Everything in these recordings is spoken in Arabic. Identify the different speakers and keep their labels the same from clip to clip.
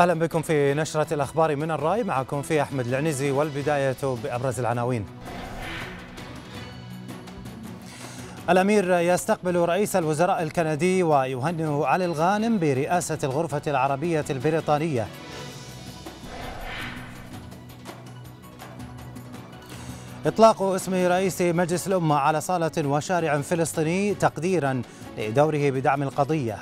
Speaker 1: اهلا بكم في نشره الاخبار من الراي معكم في احمد العنزي والبدايه بابرز العناوين. الامير يستقبل رئيس الوزراء الكندي ويهنئه علي الغانم برئاسه الغرفه العربيه البريطانيه. إطلاق اسم رئيس مجلس الأمة على صالة وشارع فلسطيني تقديرا لدوره بدعم القضية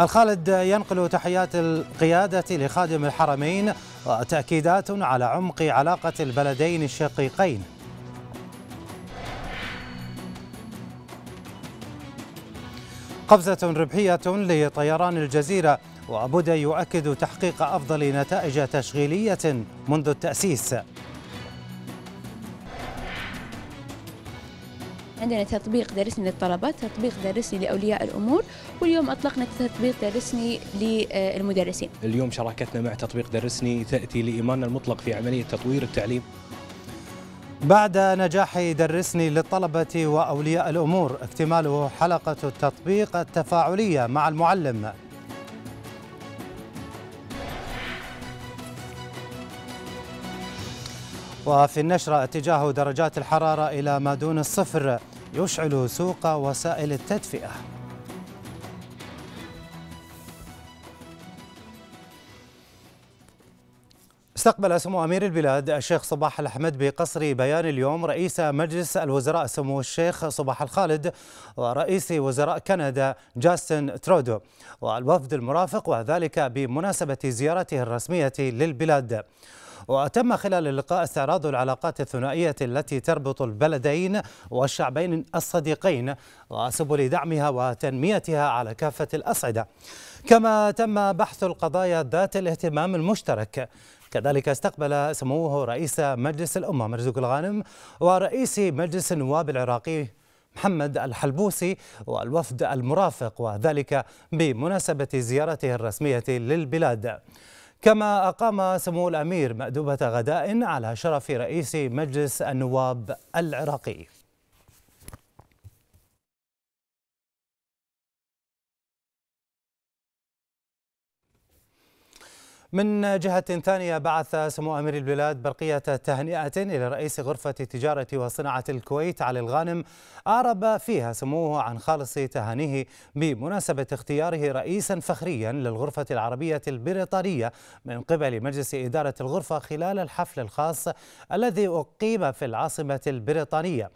Speaker 1: الخالد ينقل تحيات القيادة لخادم الحرمين وتأكيدات على عمق علاقة البلدين الشقيقين قفزة ربحية لطيران الجزيرة وأبودا يؤكد تحقيق أفضل نتائج تشغيلية منذ التأسيس
Speaker 2: عندنا تطبيق درسني للطلبة تطبيق درسني لأولياء الأمور واليوم أطلقنا تطبيق درسني للمدرسين
Speaker 3: اليوم شراكتنا مع تطبيق درسني تأتي لإيماننا المطلق في عملية تطوير التعليم
Speaker 1: بعد نجاح درسني للطلبة وأولياء الأمور اكتمال حلقة التطبيق التفاعلية مع المعلم وفي النشرة اتجاه درجات الحرارة إلى ما دون الصفر يشعل سوق وسائل التدفئة استقبل سمو أمير البلاد الشيخ صباح الأحمد بقصر بيان اليوم رئيس مجلس الوزراء سمو الشيخ صباح الخالد ورئيس وزراء كندا جاستن ترودو والوفد المرافق وذلك بمناسبة زيارته الرسمية للبلاد وتم خلال اللقاء استعراض العلاقات الثنائية التي تربط البلدين والشعبين الصديقين وسبل دعمها وتنميتها على كافة الأصعدة كما تم بحث القضايا ذات الاهتمام المشترك كذلك استقبل سموه رئيس مجلس الأمة مرزوق الغانم ورئيس مجلس النواب العراقي محمد الحلبوسي والوفد المرافق وذلك بمناسبة زيارته الرسمية للبلاد كما أقام سمو الأمير مأدوبة غداء على شرف رئيس مجلس النواب العراقي من جهة ثانية بعث سمو أمير البلاد برقية تهنئة إلى رئيس غرفة التجارة وصناعة الكويت علي الغانم أعرب فيها سموه عن خالص تهانيه بمناسبة اختياره رئيسا فخريا للغرفة العربية البريطانية من قبل مجلس إدارة الغرفة خلال الحفل الخاص الذي أقيم في العاصمة البريطانية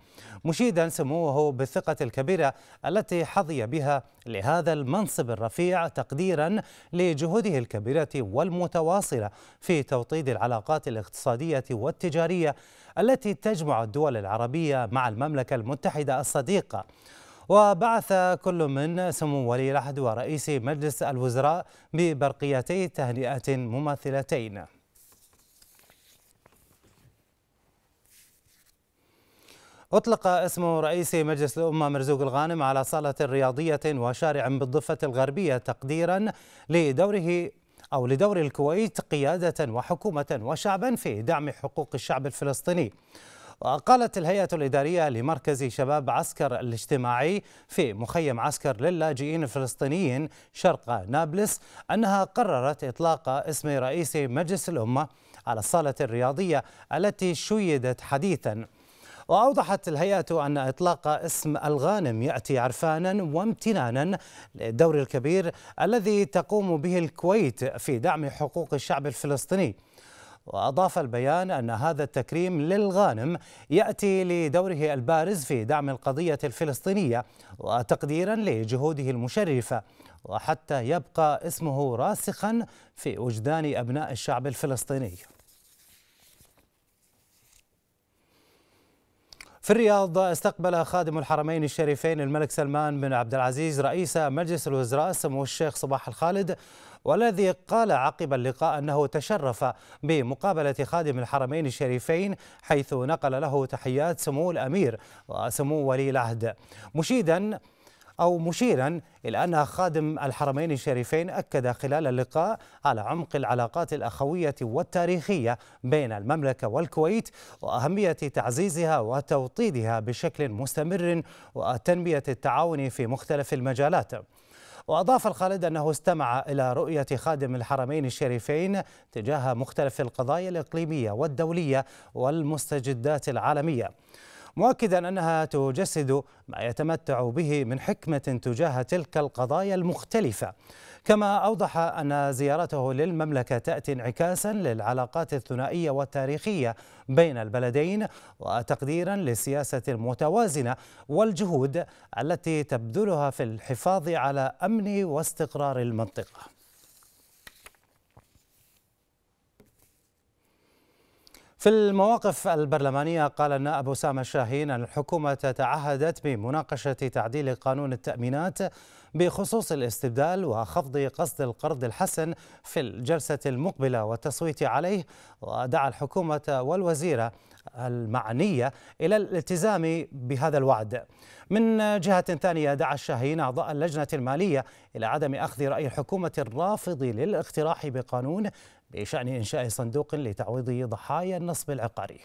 Speaker 1: مشيدا سموه بالثقة الكبيرة التي حظي بها لهذا المنصب الرفيع تقديرا لجهوده الكبيرة والمتواصلة في توطيد العلاقات الاقتصادية والتجارية التي تجمع الدول العربية مع المملكة المتحدة الصديقة وبعث كل من سمو ولي العهد ورئيس مجلس الوزراء ببرقيتي تهنئة مماثلتين أطلق اسم رئيس مجلس الأمة مرزوق الغانم على صالة رياضية وشارع بالضفة الغربية تقديرا لدوره أو لدور الكويت قيادة وحكومة وشعبا في دعم حقوق الشعب الفلسطيني وقالت الهيئة الإدارية لمركز شباب عسكر الاجتماعي في مخيم عسكر للاجئين الفلسطينيين شرق نابلس أنها قررت إطلاق اسم رئيس مجلس الأمة على الصالة الرياضية التي شيدت حديثاً وأوضحت الهيئة أن إطلاق اسم الغانم يأتي عرفانا وامتنانا للدور الكبير الذي تقوم به الكويت في دعم حقوق الشعب الفلسطيني وأضاف البيان أن هذا التكريم للغانم يأتي لدوره البارز في دعم القضية الفلسطينية وتقديرا لجهوده المشرفة وحتى يبقى اسمه راسخا في وجدان أبناء الشعب الفلسطيني في الرياض استقبل خادم الحرمين الشريفين الملك سلمان بن عبد العزيز رئيس مجلس الوزراء سمو الشيخ صباح الخالد والذي قال عقب اللقاء أنه تشرف بمقابلة خادم الحرمين الشريفين حيث نقل له تحيات سمو الأمير وسمو ولي العهد مشيدا أو مشيرا إلى أن خادم الحرمين الشريفين أكد خلال اللقاء على عمق العلاقات الأخوية والتاريخية بين المملكة والكويت وأهمية تعزيزها وتوطيدها بشكل مستمر وتنمية التعاون في مختلف المجالات وأضاف الخالد أنه استمع إلى رؤية خادم الحرمين الشريفين تجاه مختلف القضايا الإقليمية والدولية والمستجدات العالمية مؤكدا انها تجسد ما يتمتع به من حكمه تجاه تلك القضايا المختلفه كما اوضح ان زيارته للمملكه تاتي انعكاسا للعلاقات الثنائيه والتاريخيه بين البلدين وتقديرا للسياسه المتوازنه والجهود التي تبذلها في الحفاظ على امن واستقرار المنطقه في المواقف البرلمانية قال النائب أسامة شاهين أن الحكومة تعهدت بمناقشة تعديل قانون التأمينات بخصوص الاستبدال وخفض قصد القرض الحسن في الجلسة المقبلة والتصويت عليه ودعا الحكومة والوزيرة المعنية إلى الالتزام بهذا الوعد من جهة ثانية دعا الشاهين أعضاء اللجنة المالية إلى عدم أخذ رأي الحكومة الرافض للاقتراح بقانون بشأن إنشاء صندوق لتعويض ضحايا النصب العقاري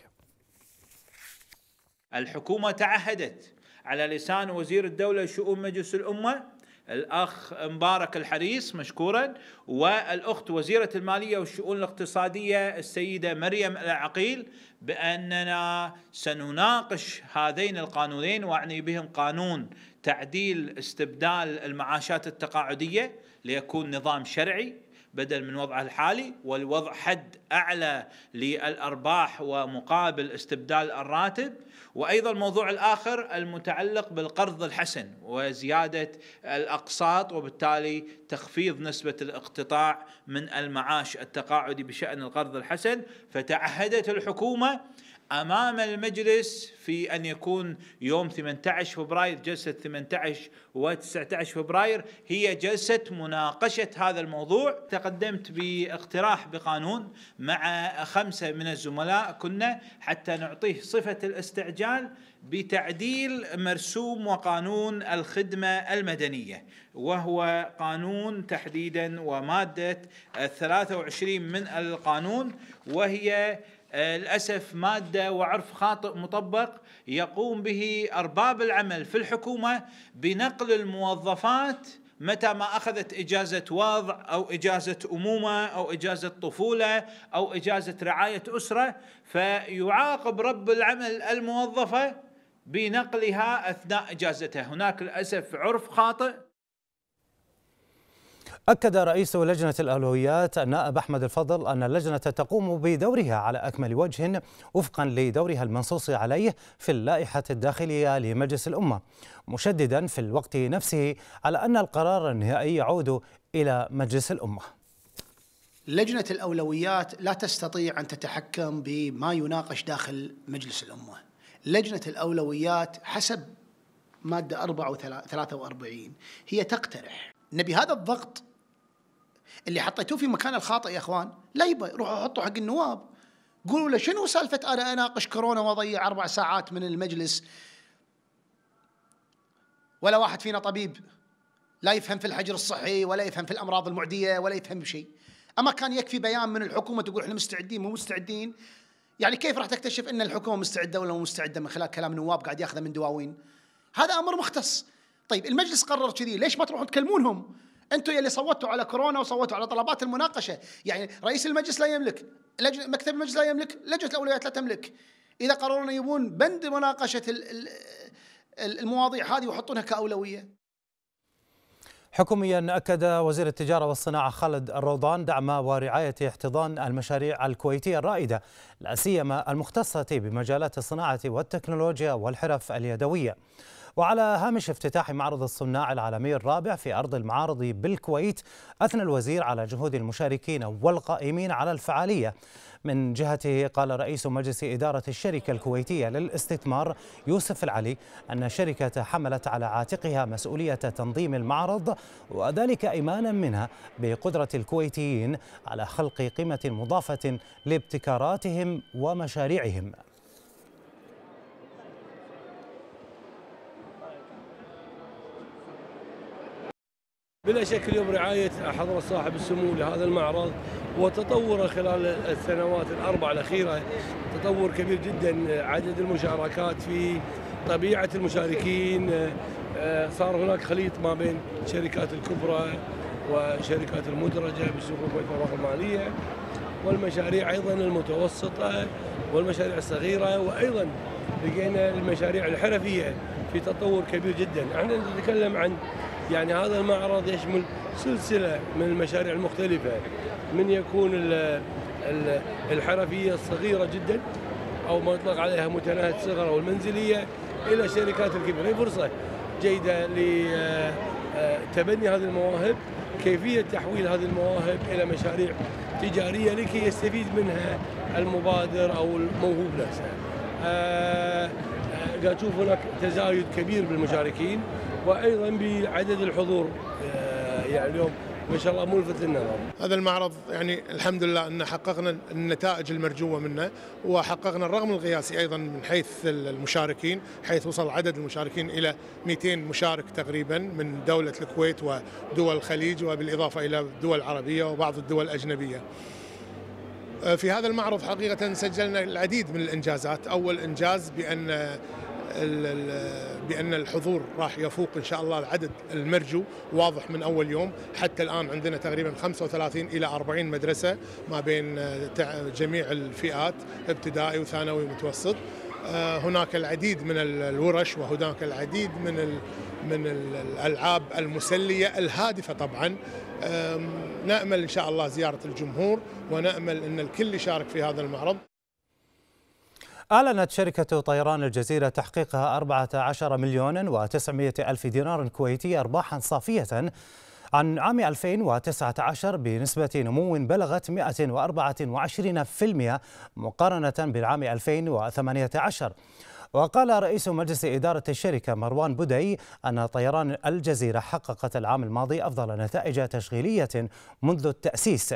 Speaker 4: الحكومة تعهدت على لسان وزير الدولة شؤون مجلس الأمة الأخ مبارك الحريص مشكورا والأخت وزيرة المالية والشؤون الاقتصادية السيدة مريم العقيل بأننا سنناقش هذين القانونين وأعني بهم قانون تعديل استبدال المعاشات التقاعدية ليكون نظام شرعي بدل من وضعه الحالي والوضع حد اعلى للارباح ومقابل استبدال الراتب وايضا الموضوع الاخر المتعلق بالقرض الحسن وزياده الاقساط وبالتالي تخفيض نسبه الاقتطاع من المعاش التقاعدي بشان القرض الحسن فتعهدت الحكومه امام المجلس في ان يكون يوم 18 فبراير جلسه 18 و19 فبراير هي جلسه مناقشه هذا الموضوع تقدمت باقتراح بقانون مع خمسه من الزملاء كنا حتى نعطيه صفه الاستعجال بتعديل مرسوم وقانون الخدمه المدنيه وهو قانون تحديدا وماده 23 من القانون وهي آه، للاسف ماده وعرف خاطئ مطبق يقوم به ارباب العمل في الحكومه بنقل الموظفات متى ما اخذت اجازه وضع او اجازه امومه او اجازه طفوله او اجازه رعايه اسره فيعاقب رب العمل الموظفه بنقلها اثناء اجازتها، هناك للاسف عرف خاطئ
Speaker 1: أكد رئيس لجنة الأولويات النائب أحمد الفضل أن اللجنة تقوم بدورها على أكمل وجه وفقا لدورها المنصوص عليه في اللائحة الداخلية لمجلس الأمة مشددا في الوقت نفسه على أن القرار النهائي يعود إلى مجلس الأمة
Speaker 5: لجنة الأولويات لا تستطيع أن تتحكم بما يناقش داخل مجلس الأمة لجنة الأولويات حسب مادة 43 هي تقترح نبي هذا الضغط اللي حطيتوه في مكان الخاطئ يا اخوان لا يبا روحوا حطوا حق النواب قولوا له شنو سالفه انا اناقش كورونا واضيع اربع ساعات من المجلس ولا واحد فينا طبيب لا يفهم في الحجر الصحي ولا يفهم في الامراض المعديه ولا يفهم بشيء اما كان يكفي بيان من الحكومه تقول احنا مستعدين مو مستعدين يعني كيف راح تكتشف ان الحكومه مستعده ولا مو مستعده من خلال كلام نواب قاعد ياخذه من دواوين هذا امر مختص طيب المجلس قرر كذي ليش ما تروحون تكلمونهم انتم يلي صوتوا على كورونا وصوتوا على طلبات المناقشه يعني رئيس المجلس لا يملك لجنة مكتب المجلس لا يملك لجنه الاولويات لا تملك اذا قرروا يبون بند مناقشه المواضيع هذه ويحطونها كاولويه
Speaker 1: حكوميا أكد وزير التجارة والصناعة خالد الروضان دعم ورعاية احتضان المشاريع الكويتية الرائدة لا سيما المختصة بمجالات الصناعة والتكنولوجيا والحرف اليدوية. وعلى هامش افتتاح معرض الصناع العالمي الرابع في أرض المعارض بالكويت أثنى الوزير على جهود المشاركين والقائمين على الفعالية من جهته قال رئيس مجلس إدارة الشركة الكويتية للاستثمار يوسف العلي أن الشركة حملت على عاتقها مسؤولية تنظيم المعرض وذلك إيمانا منها بقدرة الكويتيين على خلق قيمة مضافة لابتكاراتهم ومشاريعهم
Speaker 3: بلا شك اليوم رعاية حضرة صاحب السمو لهذا المعرض وتطوره خلال السنوات الأربع الأخيرة تطور كبير جدا عدد المشاركات في طبيعة المشاركين آه، صار هناك خليط ما بين الشركات الكبرى وشركات المدرجة بالسوق والفروع المالية والمشاريع أيضا المتوسطة والمشاريع الصغيرة وأيضا لقينا المشاريع الحرفية في تطور كبير جدا احنا نتكلم عن يعني هذا المعرض يشمل سلسلة من المشاريع المختلفة من يكون الحرفية الصغيرة جدا أو ما يطلق عليها متناهية الصغر أو المنزلية إلى الشركات الكبيرة هي فرصة جيدة لتبني آه، آه، هذه المواهب كيفية تحويل هذه المواهب إلى مشاريع تجارية لكي يستفيد منها المبادر أو الموهوب نفسه آه، قاعد تشوف هناك تزايد كبير بالمشاركين وايضا بعدد الحضور آه، يعني اليوم ما شاء الله ملفت للنظر. هذا المعرض يعني الحمد لله ان حققنا النتائج المرجوه منه وحققنا الرقم القياسي ايضا من حيث المشاركين حيث وصل عدد المشاركين الى 200 مشارك تقريبا من دوله الكويت ودول الخليج وبالاضافه الى الدول العربيه وبعض الدول الاجنبيه. آه، في هذا المعرض حقيقة سجلنا العديد من الإنجازات أول إنجاز بأن بان الحضور راح يفوق ان شاء الله العدد المرجو واضح من اول يوم حتى الان عندنا تقريبا 35 الى 40 مدرسه ما بين آه، جميع الفئات ابتدائي وثانوي ومتوسط آه، هناك العديد من الورش وهناك العديد من من الالعاب المسليه الهادفه طبعا نامل ان شاء الله زياره الجمهور ونامل ان الكل يشارك في هذا المعرض
Speaker 1: أعلنت شركة طيران الجزيرة تحقيقها 14 مليون و900 ألف دينار كويتي أرباحا صافية عن عام 2019 بنسبة نمو بلغت 124% مقارنة بالعام 2018 وقال رئيس مجلس إدارة الشركة مروان بدي أن طيران الجزيرة حققت العام الماضي أفضل نتائج تشغيلية منذ التأسيس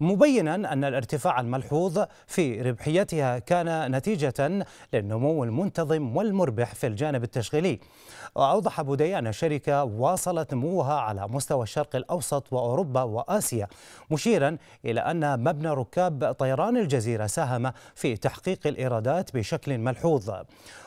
Speaker 1: مبينا أن الارتفاع الملحوظ في ربحيتها كان نتيجة للنمو المنتظم والمربح في الجانب التشغيلي وأوضح بدي أن الشركة واصلت نموها على مستوى الشرق الأوسط وأوروبا وآسيا مشيرا إلى أن مبنى ركاب طيران الجزيرة ساهم في تحقيق الإيرادات بشكل ملحوظ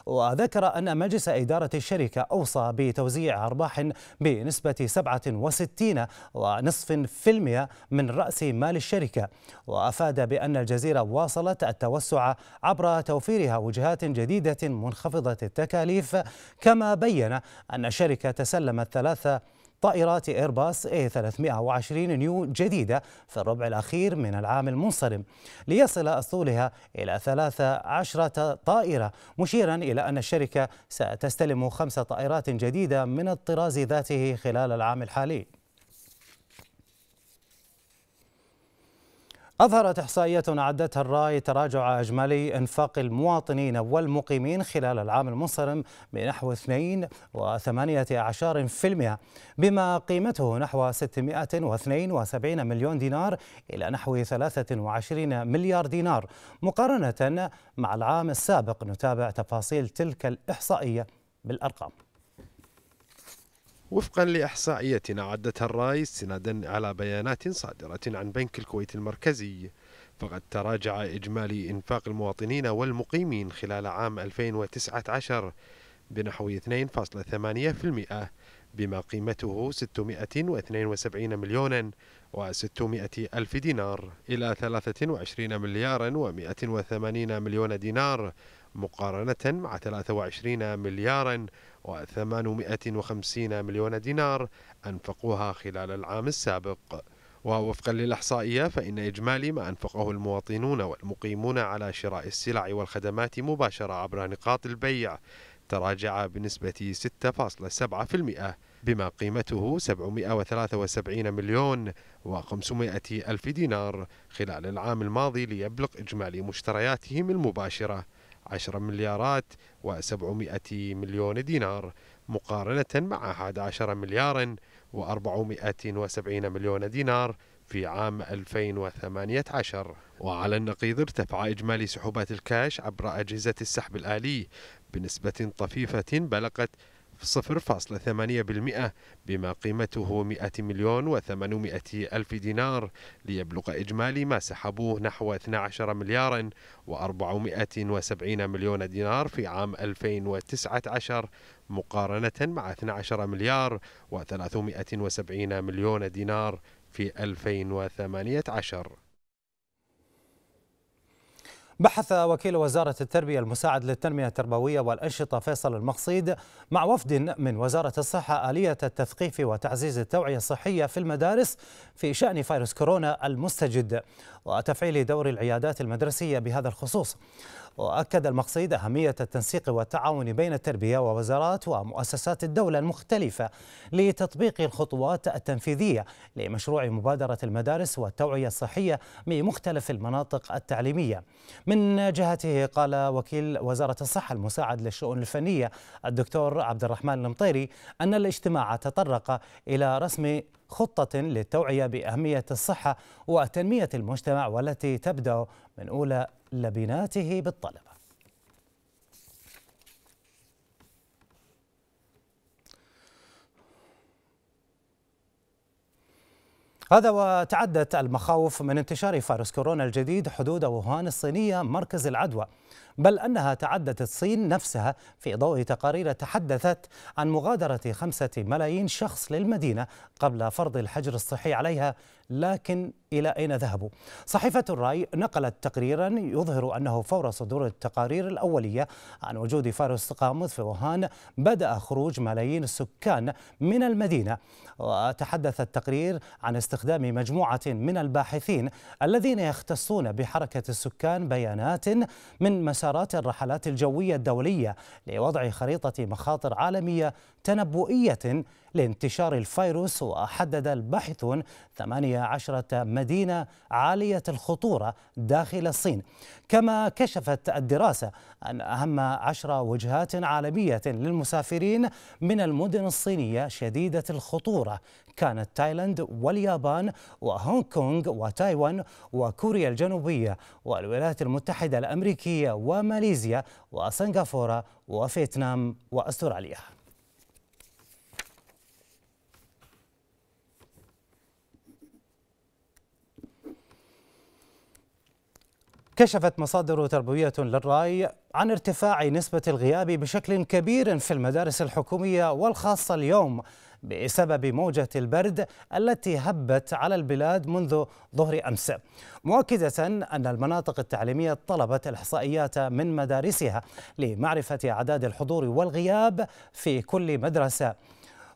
Speaker 1: وذكر أن مجلس إدارة الشركة أوصى بتوزيع أرباح بنسبة 67 ونصف في المئة من رأس مال الشركة وأفاد بأن الجزيرة واصلت التوسع عبر توفيرها وجهات جديدة منخفضة التكاليف كما بين أن الشركة تسلمت ثلاثة طائرات إيرباص A320 نيو جديدة في الربع الأخير من العام المنصرم ليصل أسطولها إلى 13 طائرة مشيرا إلى أن الشركة ستستلم خمس طائرات جديدة من الطراز ذاته خلال العام الحالي أظهرت إحصائيات أعدتها الراي تراجع إجمالي إنفاق المواطنين والمقيمين خلال العام المنصرم بنحو 2.18% بما قيمته نحو 672 مليون دينار إلى نحو 23 مليار دينار مقارنة مع العام السابق نتابع تفاصيل تلك الإحصائية بالأرقام
Speaker 6: وفقا لإحصائية عدتها الراي استنادا على بيانات صادرة عن بنك الكويت المركزي فقد تراجع إجمالي إنفاق المواطنين والمقيمين خلال عام 2019 بنحو 2.8% بما قيمته 672 مليونا و600 ألف دينار إلى 23 مليار و180 مليون دينار مقارنة مع 23 مليار و850 مليون دينار أنفقوها خلال العام السابق ووفقا للإحصائية فإن إجمالي ما أنفقه المواطنون والمقيمون على شراء السلع والخدمات مباشرة عبر نقاط البيع تراجع بنسبة 6.7% بما قيمته 773 مليون و500 ألف دينار خلال العام الماضي ليبلغ إجمالي مشترياتهم المباشرة 10 مليارات و700 مليون دينار مقارنة مع 11 مليار و470 مليون دينار في عام 2018 وعلى النقيض ارتفع إجمالي سحوبات الكاش عبر أجهزة السحب الآلي بنسبة طفيفة بلغت 0.8% بما قيمته 100 مليون و800 ألف دينار ليبلغ إجمالي ما سحبوه نحو 12 مليار و470 مليون دينار في عام 2019 مقارنة مع 12 مليار و370 مليون دينار في 2018 بحث وكيل وزارة التربية المساعد للتنمية التربوية
Speaker 1: والأنشطة فيصل المقصيد مع وفد من وزارة الصحة آلية التثقيف وتعزيز التوعية الصحية في المدارس في شأن فيروس كورونا المستجد وتفعيل دور العيادات المدرسية بهذا الخصوص وأكد المقصيد أهمية التنسيق والتعاون بين التربية ووزارات ومؤسسات الدولة المختلفة لتطبيق الخطوات التنفيذية لمشروع مبادرة المدارس والتوعية الصحية بمختلف المناطق التعليمية من جهته قال وكيل وزارة الصحة المساعد للشؤون الفنية الدكتور عبد الرحمن المطيري أن الاجتماع تطرق إلى رسم خطة للتوعية بأهمية الصحة وتنمية المجتمع والتي تبدأ من أولى لبناته بالطلبة هذا وتعدت المخاوف من انتشار فيروس كورونا الجديد حدود ووهان الصينية مركز العدوى بل أنها تعدت الصين نفسها في ضوء تقارير تحدثت عن مغادرة خمسة ملايين شخص للمدينة قبل فرض الحجر الصحي عليها لكن إلى أين ذهبوا؟ صحيفة الرأي نقلت تقريرا يظهر أنه فور صدور التقارير الأولية عن وجود فيروس تقامض في ووهان بدأ خروج ملايين السكان من المدينة وتحدث التقرير عن استخدام مجموعة من الباحثين الذين يختصون بحركة السكان بيانات من مسارات الرحلات الجوية الدولية لوضع خريطة مخاطر عالمية تنبؤية لانتشار الفيروس وحدد الباحثون 18 مدينة عالية الخطورة داخل الصين كما كشفت الدراسة أن أهم عشر وجهات عالمية للمسافرين من المدن الصينية شديدة الخطورة كانت تايلاند واليابان وهونغ كونغ وتايوان وكوريا الجنوبية والولايات المتحدة الأمريكية وماليزيا وسنغافورة وفيتنام وأستراليا كشفت مصادر تربوية للرأي عن ارتفاع نسبة الغياب بشكل كبير في المدارس الحكومية والخاصة اليوم بسبب موجة البرد التي هبت على البلاد منذ ظهر أمس مؤكدة أن المناطق التعليمية طلبت الإحصائيات من مدارسها لمعرفة أعداد الحضور والغياب في كل مدرسة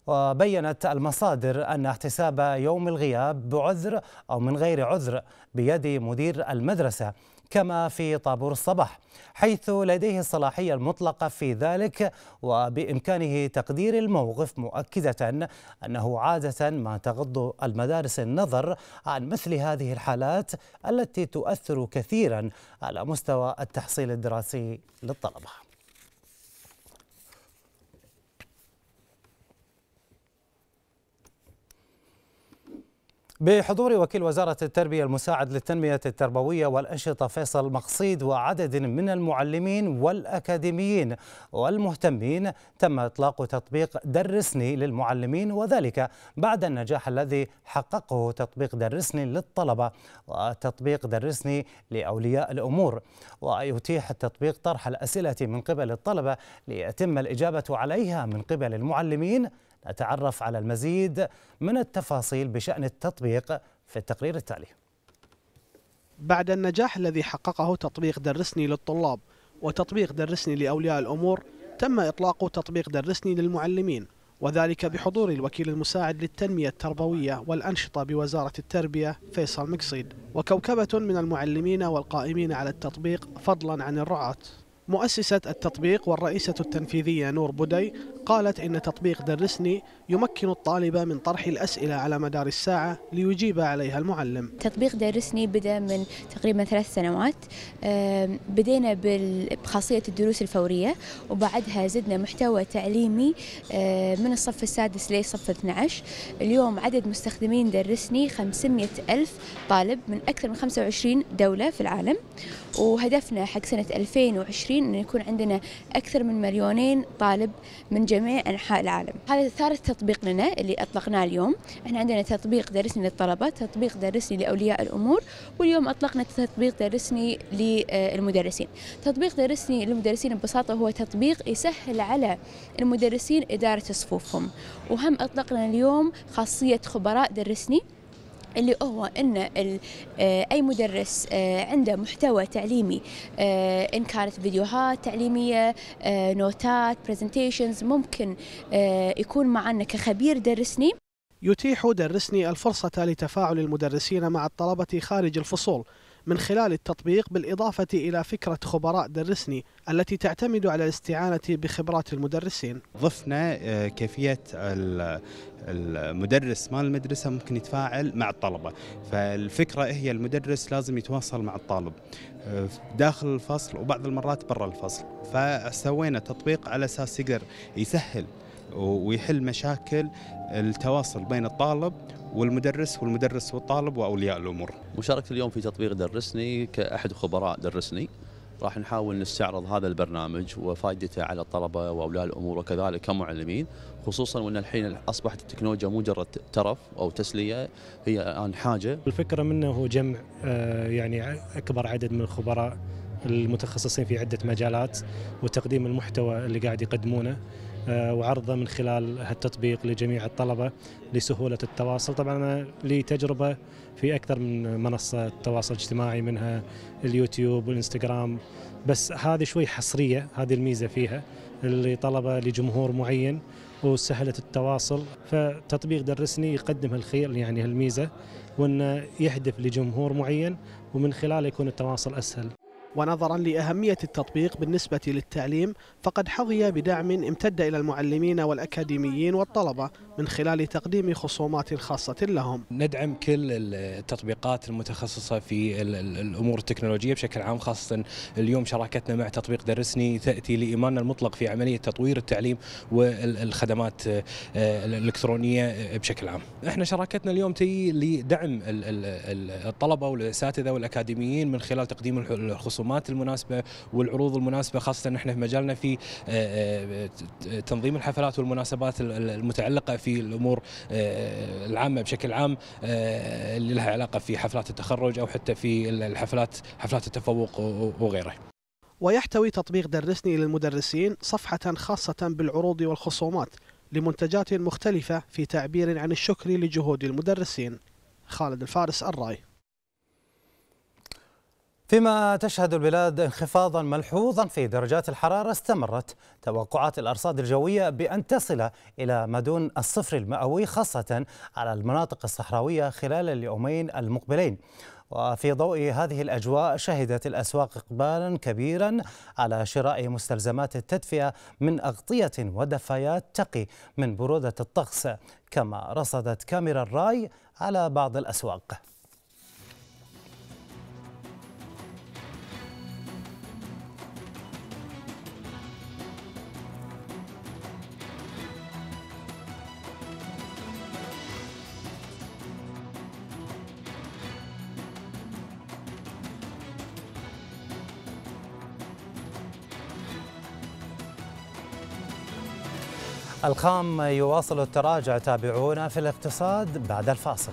Speaker 1: وبينت المصادر أن احتساب يوم الغياب بعذر أو من غير عذر بيد مدير المدرسة كما في طابور الصباح حيث لديه الصلاحية المطلقة في ذلك وبإمكانه تقدير الموقف مؤكدة أنه عادة ما تغض المدارس النظر عن مثل هذه الحالات التي تؤثر كثيرا على مستوى التحصيل الدراسي للطلبة بحضور وكيل وزارة التربية المساعد للتنمية التربوية والأنشطة فيصل مقصيد وعدد من المعلمين والأكاديميين والمهتمين تم إطلاق تطبيق درسني للمعلمين وذلك بعد النجاح الذي حققه تطبيق درسني للطلبة وتطبيق درسني لأولياء الأمور ويتيح التطبيق طرح الأسئلة من قبل الطلبة ليتم الإجابة عليها من قبل المعلمين نتعرف على المزيد
Speaker 7: من التفاصيل بشأن التطبيق في التقرير التالي بعد النجاح الذي حققه تطبيق درسني للطلاب وتطبيق درسني لأولياء الأمور تم إطلاق تطبيق درسني للمعلمين وذلك بحضور الوكيل المساعد للتنمية التربوية والأنشطة بوزارة التربية فيصل مقصيد وكوكبة من المعلمين والقائمين على التطبيق فضلا عن الرعاة مؤسسة التطبيق والرئيسة التنفيذية نور بدي قالت إن تطبيق درسني يمكن الطالب من طرح الأسئلة على مدار الساعة ليجيب عليها المعلم
Speaker 2: تطبيق درسني بدأ من تقريبا ثلاث سنوات بدينا بخاصية الدروس الفورية وبعدها زدنا محتوى تعليمي من الصف السادس للصف 12 اليوم عدد مستخدمين درسني 500 ألف طالب من أكثر من 25 دولة في العالم وهدفنا حق سنة 2020 متوقعين أن يكون عندنا أكثر من مليونين طالب من جميع أنحاء العالم هذا ثالث تطبيق لنا اللي أطلقناه اليوم احنا عندنا تطبيق درسني للطلبة تطبيق درسني لأولياء الأمور واليوم أطلقنا تطبيق درسني للمدرسين تطبيق درسني للمدرسين ببساطة هو تطبيق يسهل على المدرسين إدارة صفوفهم وهم أطلقنا اليوم خاصية خبراء درسني اللي هو ان آه، اي مدرس آه، عنده محتوى تعليمي آه، ان كانت فيديوهات تعليميه نوتات برزنتيشنز ممكن يكون معنا كخبير درسني
Speaker 7: يتيح درسني الفرصه لتفاعل المدرسين مع الطلبه خارج الفصول من خلال التطبيق بالإضافة إلى فكرة خبراء درسني التي تعتمد على الاستعانة بخبرات المدرسين
Speaker 6: ضفنا آه، كيفية المدرس مال المدرسة ممكن يتفاعل مع الطلبة فالفكرة هي المدرس لازم يتواصل مع الطالب آه، داخل الفصل وبعض المرات برا الفصل فسوينا تطبيق على أساس يقدر يسهل ويحل مشاكل التواصل بين الطالب والمدرس والمدرس والطالب واولياء الامور. مشاركتي اليوم في تطبيق
Speaker 7: درسني كاحد خبراء درسني راح نحاول نستعرض هذا البرنامج وفائدته على الطلبه واولياء الامور وكذلك كمعلمين خصوصا وان الحين اصبحت التكنولوجيا مجرد ترف او تسليه هي الان حاجه. الفكره منه هو جمع آه، يعني اكبر عدد من الخبراء المتخصصين في عده مجالات وتقديم المحتوى اللي قاعد يقدمونه آه، وعرضه من خلال هالتطبيق لجميع الطلبه لسهوله التواصل طبعا انا لي تجربه في اكثر من منصه تواصل اجتماعي منها اليوتيوب والانستغرام بس هذه شوي حصريه هذه الميزه فيها اللي طلبه لجمهور معين وسهله التواصل فتطبيق درسني يقدم هالخير يعني هالميزه وانه يهدف لجمهور معين ومن خلاله يكون التواصل اسهل ونظرا لأهمية التطبيق بالنسبة للتعليم فقد حظي بدعم امتد إلى المعلمين والأكاديميين والطلبة من خلال تقديم
Speaker 3: خصومات خاصة لهم ندعم كل التطبيقات المتخصصة في الأمور التكنولوجية بشكل عام خاصة اليوم شراكتنا مع تطبيق درسني تأتي لإيماننا المطلق في عملية تطوير التعليم والخدمات آه، آه، الإلكترونية بشكل عام احنا شراكتنا اليوم تي لدعم الطلبة والأساتذة والأكاديميين من خلال تقديم الخصومات الخصومات المناسبه والعروض المناسبه خاصه نحن في مجالنا في آه، آه، تنظيم الحفلات والمناسبات المتعلقه في الامور آه، العامه بشكل عام اللي لها علاقه في حفلات التخرج او حتى في الحفلات حفلات التفوق وغيره.
Speaker 7: ويحتوي تطبيق درسني للمدرسين صفحة خاصة بالعروض والخصومات لمنتجات مختلفة في تعبير عن الشكر لجهود المدرسين خالد الفارس الراي
Speaker 1: فيما تشهد البلاد انخفاضا ملحوظا في درجات الحرارة استمرت توقعات الأرصاد الجوية بأن تصل إلى ما دون الصفر المئوي خاصة على المناطق الصحراوية خلال اليومين المقبلين وفي ضوء هذه الأجواء شهدت الأسواق إقبالا كبيرا على شراء مستلزمات التدفئة من أغطية ودفايات تقي من برودة الطقس كما رصدت كاميرا الراي على بعض الأسواق الخام يواصل التراجع تابعونا في الاقتصاد بعد الفاصل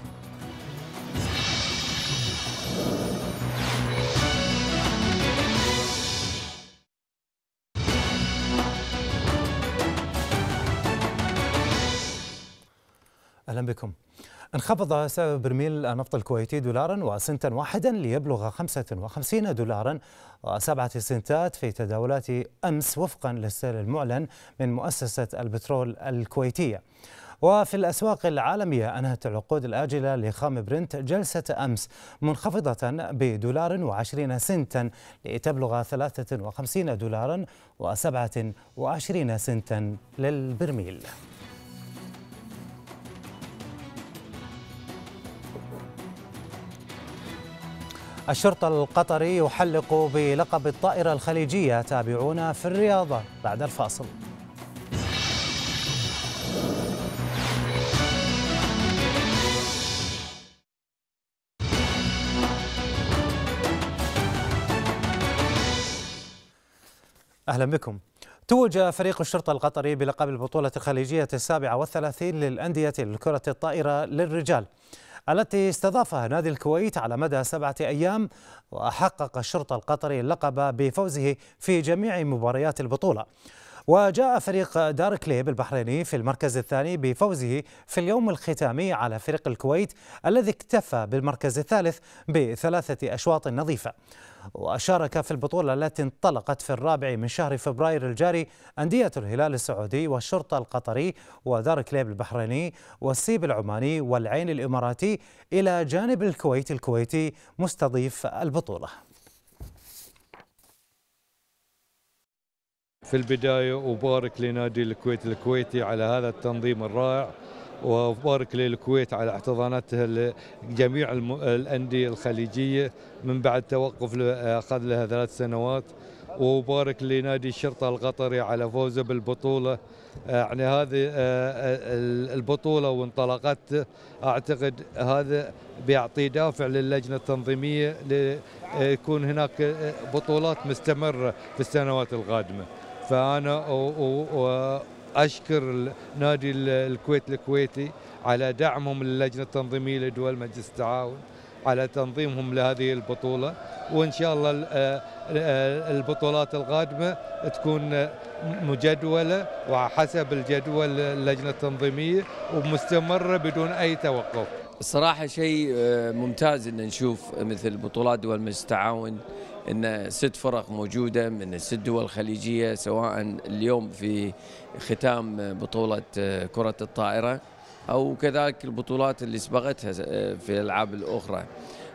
Speaker 1: اهلا بكم انخفض سعر برميل النفط الكويتي دولارا وسنتا واحدا ليبلغ 55 دولارا و7 سنتات في تداولات أمس وفقا للسعر المعلن من مؤسسة البترول الكويتية وفي الأسواق العالمية أنهت العقود الآجلة لخام برنت جلسة أمس منخفضة بدولار و20 سنتا لتبلغ 53 دولارا و27 سنتا للبرميل الشرطة القطري يحلق بلقب الطائرة الخليجية تابعونا في الرياضة بعد الفاصل أهلا بكم توج فريق الشرطة القطري بلقب البطولة الخليجية السابعة والثلاثين للأندية لكرة الطائرة للرجال التي استضافها نادي الكويت على مدى سبعة أيام وحقق الشرطة القطري اللقب بفوزه في جميع مباريات البطولة وجاء فريق دار كليب البحريني في المركز الثاني بفوزه في اليوم الختامي على فريق الكويت الذي اكتفى بالمركز الثالث بثلاثة أشواط نظيفة وشارك في البطولة التي انطلقت في الرابع من شهر فبراير الجاري أندية الهلال السعودي والشرطة القطري ودار كليب البحريني والسيب العماني والعين الإماراتي إلى جانب الكويت الكويتي مستضيف البطولة
Speaker 6: في البداية
Speaker 3: أبارك لنادي الكويت الكويتي على هذا التنظيم الرائع وبارك للكويت على احتضانتها لجميع الأندية الخليجية من بعد توقف أخذ لها ثلاث سنوات وبارك لنادي الشرطة القطري على فوزه بالبطولة آه، يعني هذه آه، البطولة وانطلقت
Speaker 6: أعتقد هذا بيعطي دافع للجنة التنظيمية ليكون آه، هناك بطولات مستمرة في السنوات القادمة فأنا
Speaker 3: أشكر نادي الكويت الكويتي على دعمهم للجنة التنظيمية لدول مجلس التعاون على تنظيمهم لهذه البطولة وإن شاء الله آه، آه، البطولات القادمة تكون مجدولة وحسب الجدول اللجنة التنظيمية ومستمرة بدون أي توقف الصراحة شيء آه، ممتاز أن نشوف مثل بطولات دول مجلس التعاون ان ست فرق موجوده من ست دول خليجيه سواء اليوم في ختام بطوله كره الطائره او كذلك البطولات اللي سبقتها آه، في الالعاب الاخرى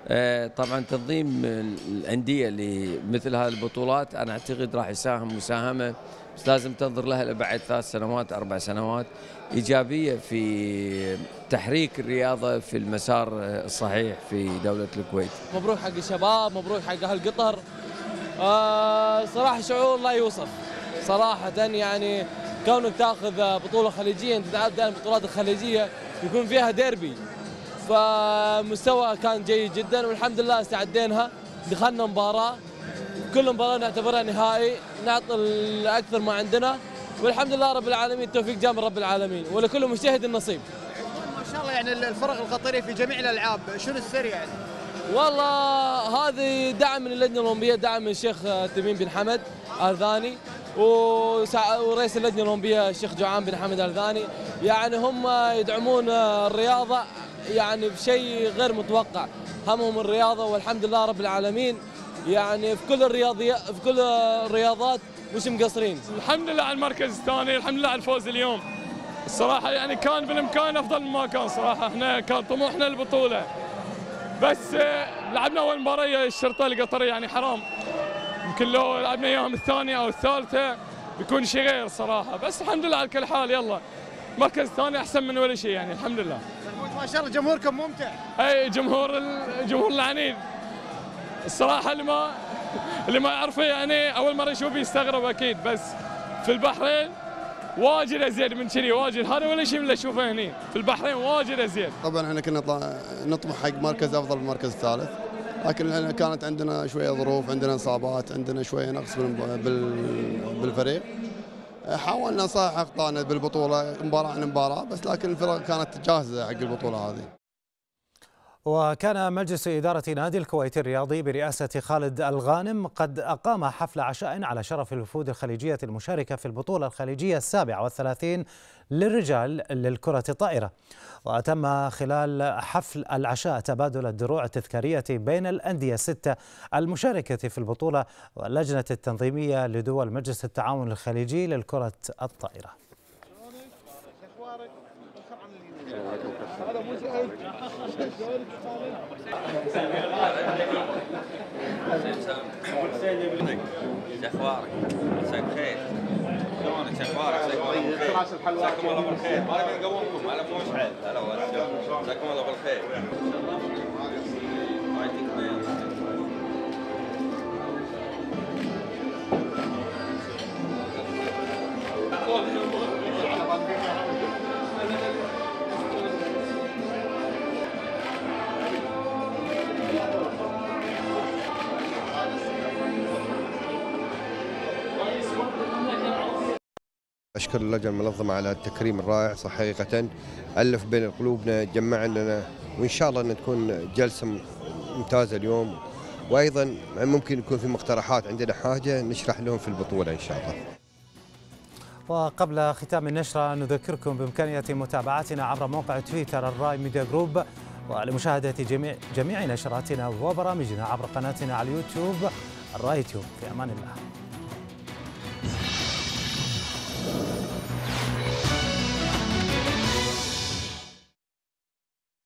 Speaker 3: آه، طبعا تنظيم الانديه لمثل هذه البطولات انا اعتقد راح يساهم مساهمه بس لازم تنظر لها بعد ثلاث سنوات اربع سنوات ايجابيه في تحريك الرياضه في المسار الصحيح في دوله الكويت. مبروك حق الشباب، مبروك حق اهل قطر. آه صراحه شعور لا يوصف صراحه يعني كونك تاخذ بطوله خليجيه انت تعرف دائما البطولات الخليجيه يكون فيها ديربي فمستوى كان جيد جدا والحمد لله استعدينها دخلنا مباراه كل مباراه نعتبرها نهائي نعطي الاكثر ما عندنا والحمد لله رب العالمين التوفيق جاء من رب العالمين ولكل مجتهد النصيب
Speaker 6: ما شاء الله
Speaker 7: يعني الفرق القطريه في جميع الالعاب شنو السر يعني
Speaker 3: والله هذه دعم من اللجنه الاولمبيه دعم من الشيخ تميم بن حمد الذاني ورئيس اللجنه الاولمبيه الشيخ جوعان بن حمد الثاني يعني هم يدعمون الرياضه يعني بشيء غير متوقع همهم الرياضه والحمد لله رب العالمين يعني في كل الرياضيات في كل الرياضات مش مقصرين الحمد لله على المركز الثاني الحمد لله على الفوز اليوم الصراحه يعني كان بالامكان افضل مما كان صراحه احنا كان طموحنا البطوله بس آه، لعبنا اول مباراه الشرطه القطريه يعني حرام يمكن لو لعبنا اياهم الثانيه او الثالثه بيكون شيء غير صراحه بس الحمد لله على كل حال يلا مركز ثاني احسن من ولا شيء يعني الحمد لله
Speaker 6: ما شاء الله جمهوركم ممتع
Speaker 3: اي جمهور الجمهور العنيد الصراحه اللي ما اللي ما يعرفه يعني اول مره يشوفه يستغرب اكيد بس في البحرين واجد ازيد من كذي واجد هذا ولا شيء من اللي اشوفه هنا في البحرين واجد ازيد طبعا احنا كنا نطمح حق مركز افضل من المركز الثالث لكن احنا كانت عندنا شويه ظروف عندنا اصابات عندنا شويه نقص بالفريق حاولنا صحيح اخطائنا بالبطوله مباراه عن مباراه بس لكن الفرق كانت جاهزه حق البطوله هذه
Speaker 1: وكان مجلس إدارة نادي الكويت الرياضي برئاسة خالد الغانم قد أقام حفل عشاء على شرف الوفود الخليجية المشاركة في البطولة الخليجية السابعة والثلاثين للرجال للكرة الطائرة وتم خلال حفل العشاء تبادل الدروع التذكارية بين الأندية الستة المشاركة في البطولة واللجنة التنظيمية لدول مجلس التعاون الخليجي للكرة الطائرة
Speaker 3: اخبارك؟ مساك بخير.
Speaker 4: الله بالخير. ما نبي نقومكم، انا مو مشعل. هلا والله. مساكم الله بالخير.
Speaker 6: نشكر اللجنه المنظمه على التكريم الرائع صحيحه الف بين قلوبنا جمع لنا وان شاء الله ان تكون جلسه ممتازه اليوم وايضا ممكن يكون في مقترحات عندنا حاجه نشرح لهم في البطوله ان شاء الله.
Speaker 1: وقبل ختام النشره نذكركم بامكانيه متابعتنا عبر موقع تويتر الراي ميديا جروب ولمشاهده جميع جميع نشراتنا وبرامجنا عبر قناتنا على اليوتيوب الراي تيوب في امان الله.